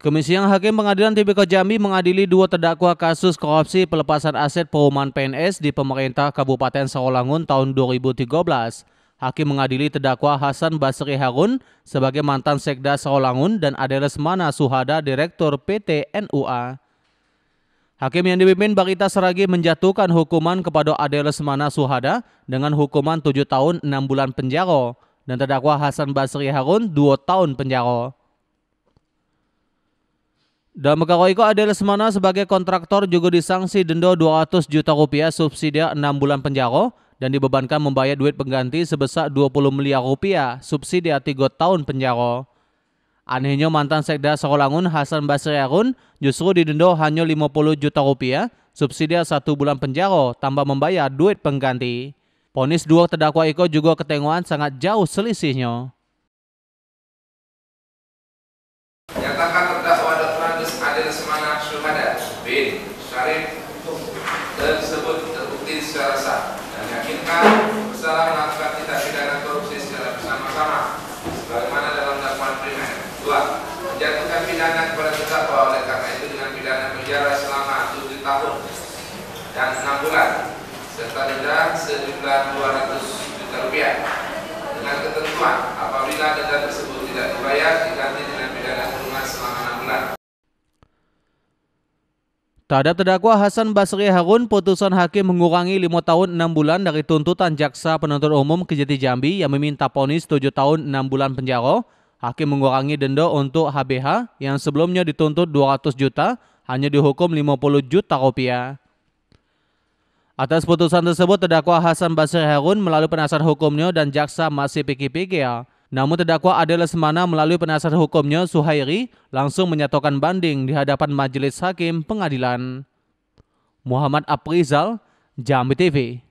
Komisi yang Hakim Pengadilan TBK Jambi mengadili dua terdakwa kasus korupsi pelepasan aset perumahan PNS di pemerintah Kabupaten Sawalangun tahun 2013. Hakim mengadili terdakwa Hasan Basri Harun sebagai mantan Sekda Sawalangun dan Adeles Mana Suhada Direktur PT NUA. Hakim yang dipimpin Barita Seragi menjatuhkan hukuman kepada Adeles Mana Suhada dengan hukuman 7 tahun 6 bulan penjara dan terdakwa Hasan Basri Harun 2 tahun penjara. Dan iko Adel Semana sebagai kontraktor juga disangsi denda 200 juta rupiah subsidi 6 bulan penjara dan dibebankan membayar duit pengganti sebesar 20 miliar rupiah subsidi 3 tahun penjara. Anehnya mantan Sekda Sokolangun Hasan Basri Arun justru didenda hanya 50 juta rupiah subsidi 1 bulan penjara tambah membayar duit pengganti. Ponis dua terdakwa Iko juga ketengoan sangat jauh selisihnya. bin Syarif tersebut terbukti secara sah dan yakinkan bersalah melakukan tindak pidana korupsi secara bersama-sama sebagaimana dalam dakwaan primer. Dua, menjatuhkan pidana kepada terdakwa oleh karena itu dengan pidana penjara selama tujuh tahun dan enam bulan serta denda sejumlah 200 juta rupiah. Terhadap terdakwa Hasan Basri Harun, putusan hakim mengurangi 5 tahun 6 bulan dari tuntutan jaksa penuntut umum Kejati Jambi yang meminta ponis 7 tahun 6 bulan penjara. Hakim mengurangi denda untuk HBH yang sebelumnya dituntut 200 juta hanya dihukum 50 juta rupiah. Atas putusan tersebut, terdakwa Hasan Basri Harun melalui penasaran hukumnya dan jaksa masih pikir-pikir. Namun terdakwa Ade Lesmana melalui penasihat hukumnya Suhairi langsung menyatakan banding di hadapan Majelis Hakim Pengadilan. Muhammad Aprizal, Jambi TV.